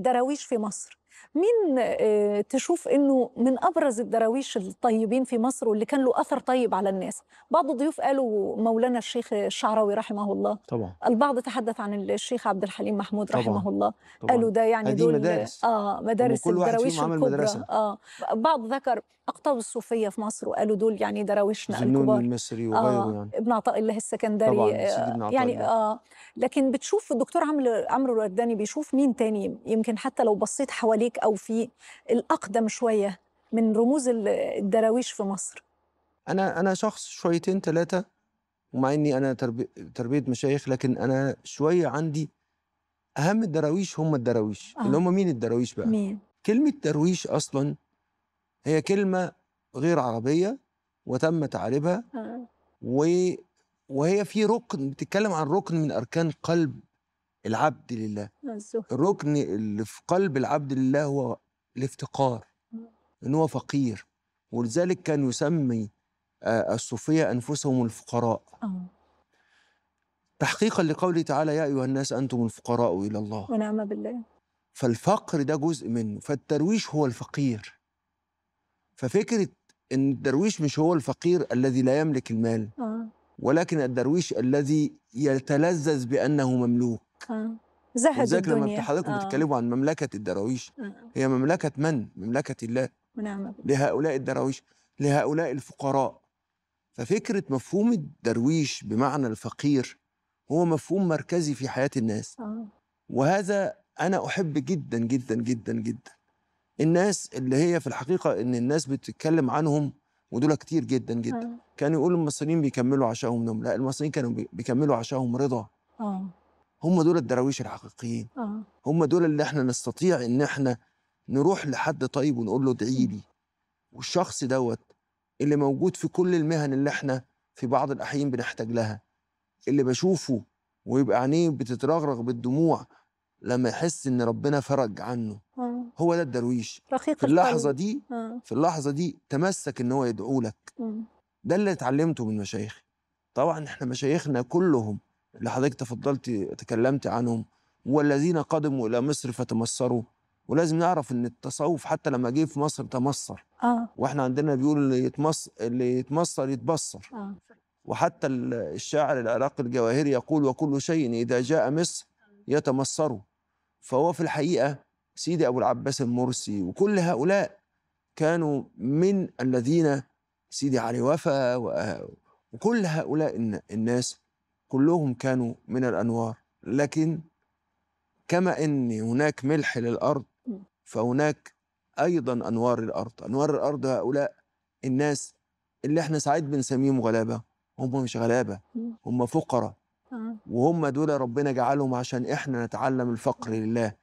الدراويش في مصر مين آه، تشوف انه من ابرز الدراويش الطيبين في مصر واللي كان له اثر طيب على الناس بعض الضيوف قالوا مولانا الشيخ الشعراوي رحمه الله طبعا البعض تحدث عن الشيخ عبد الحليم محمود رحمه طبعا. الله طبعا. قالوا ده يعني دول مدارس اه مدارس كل واحد الدراويش الكبرى مدرسة. اه بعض ذكر اقطاب الصوفيه في مصر وقالوا دول يعني دراويشنا الكبار المصري آه، وغيره آه يعني ابن عطاء الله السكندري طبعا آه. عطاء يعني اه لكن بتشوف الدكتور عمرو عمرو الورداني بيشوف مين تاني يمكن حتى لو بصيت حوالي عليك أو في الأقدم شوية من رموز الدراويش في مصر أنا أنا شخص شويتين ثلاثة ومع إني أنا تربي... تربية مشايخ لكن أنا شوية عندي أهم الدراويش هم الدراويش آه. اللي هم مين الدراويش بقى؟ مين؟ كلمة درويش أصلا هي كلمة غير عربية وتم تعريبها آه. و... وهي في ركن بتتكلم عن ركن من أركان قلب العبد لله الركن اللي في قلب العبد لله هو الافتقار ان هو فقير ولذلك كان يسمي آه، الصوفيه انفسهم الفقراء آه. تحقيقا لقوله تعالى يا ايها الناس انتم الفقراء الى الله ونعم بالله فالفقر ده جزء منه فالدرويش هو الفقير ففكره ان الدرويش مش هو الفقير الذي لا يملك المال آه. ولكن الدرويش الذي يتلذذ بانه مملوك زهد آه. زهدوا الدنيا لما حضراتكم آه. بتتكلموا عن مملكة الدراويش آه. هي مملكة من؟ مملكة الله ونعم لهؤلاء الدراويش لهؤلاء الفقراء ففكرة مفهوم الدرويش بمعنى الفقير هو مفهوم مركزي في حياة الناس آه. وهذا أنا أحب جدا جدا جدا جدا الناس اللي هي في الحقيقة إن الناس بتتكلم عنهم ودول كتير جدا جدا آه. كانوا يقولوا المصريين بيكملوا عشاهم نوم لا المصريين كانوا بيكملوا عشاهم رضا آه. هم دول الدراويش الحقيقيين آه. هم دول اللي احنا نستطيع ان احنا نروح لحد طيب ونقول له ادعي لي والشخص دوت اللي موجود في كل المهن اللي احنا في بعض الاحيان بنحتاج لها اللي بشوفه ويبقى عينيه بتترغرغ بالدموع لما يحس ان ربنا فرج عنه آه. هو ده الدرويش رقيق في اللحظه دي آه. في اللحظه دي تمسك ان هو يدعو لك آه. ده اللي اتعلمته من مشايخي طبعا احنا مشايخنا كلهم اللي حضرتك تفضلت تكلمت عنهم والذين قدموا الى مصر فتمصروا ولازم نعرف ان التصوف حتى لما جه في مصر تمصر آه. واحنا عندنا بيقول اللي يتمص اللي يتمصر يتبصر آه. وحتى الشاعر العراقي الجواهري يقول وكل شيء اذا جاء مصر يتمصروا فهو في الحقيقه سيدي ابو العباس المرسي وكل هؤلاء كانوا من الذين سيدي علي وفا وكل هؤلاء الناس كلهم كانوا من الأنوار لكن كما أن هناك ملح للأرض فهناك أيضا أنوار الأرض أنوار الأرض هؤلاء الناس اللي احنا ساعات بنسميهم غلابة هم مش غلابة هم فقراء وهم دول ربنا جعلهم عشان احنا نتعلم الفقر لله